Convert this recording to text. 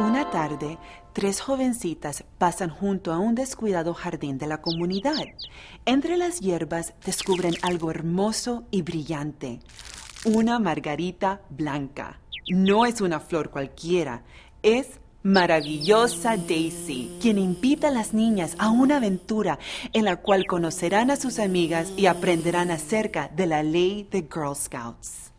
Una tarde, tres jovencitas pasan junto a un descuidado jardín de la comunidad. Entre las hierbas descubren algo hermoso y brillante, una margarita blanca. No es una flor cualquiera, es maravillosa Daisy, quien invita a las niñas a una aventura en la cual conocerán a sus amigas y aprenderán acerca de la ley de Girl Scouts.